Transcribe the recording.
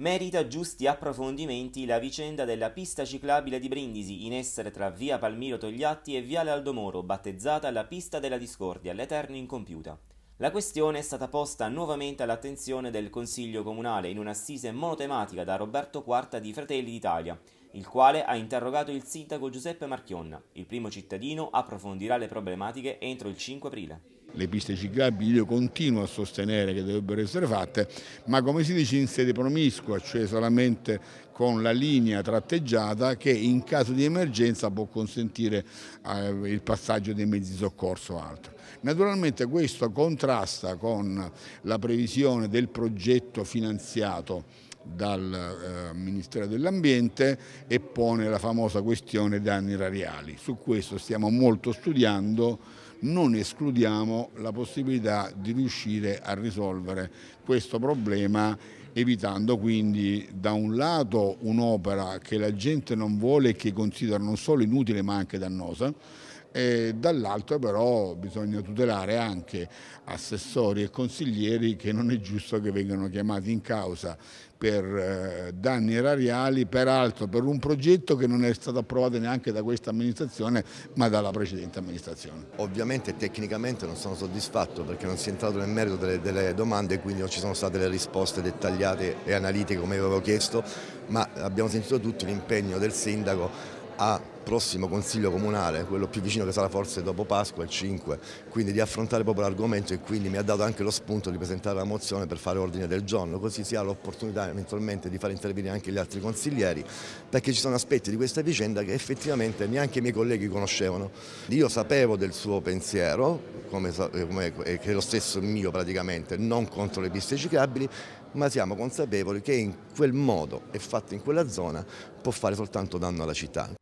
merita giusti approfondimenti la vicenda della pista ciclabile di Brindisi in essere tra via Palmiro Togliatti e viale Aldomoro, battezzata la pista della discordia, l'eterno incompiuta. La questione è stata posta nuovamente all'attenzione del Consiglio Comunale in un'assise monotematica da Roberto Quarta di Fratelli d'Italia, il quale ha interrogato il sindaco Giuseppe Marchionna. Il primo cittadino approfondirà le problematiche entro il 5 aprile. Le piste ciclabili io continuo a sostenere che dovrebbero essere fatte, ma come si dice in sede promiscua, cioè solamente con la linea tratteggiata che in caso di emergenza può consentire eh, il passaggio dei mezzi di soccorso o altro. Naturalmente questo contrasta con la previsione del progetto finanziato dal eh, Ministero dell'Ambiente e pone la famosa questione danni radiali. Su questo stiamo molto studiando, non escludiamo la possibilità di riuscire a risolvere questo problema evitando quindi da un lato un'opera che la gente non vuole e che considera non solo inutile ma anche dannosa e dall'altro però bisogna tutelare anche assessori e consiglieri che non è giusto che vengano chiamati in causa per eh, danni erariali, peraltro per un progetto che non è stato approvato neanche da questa amministrazione ma dalla precedente amministrazione. Ovviamente tecnicamente non sono soddisfatto perché non si è entrato nel merito delle, delle domande e quindi non ci sono state le risposte dettagliate e analitiche come avevo chiesto, ma abbiamo sentito tutto l'impegno del sindaco a prossimo consiglio comunale, quello più vicino che sarà forse dopo Pasqua, il 5, quindi di affrontare proprio l'argomento e quindi mi ha dato anche lo spunto di presentare la mozione per fare ordine del giorno, così si ha l'opportunità eventualmente di far intervenire anche gli altri consiglieri, perché ci sono aspetti di questa vicenda che effettivamente neanche i miei colleghi conoscevano. Io sapevo del suo pensiero, come, come, che è lo stesso mio praticamente, non contro le piste ciclabili, ma siamo consapevoli che in quel modo e fatto in quella zona può fare soltanto danno alla città.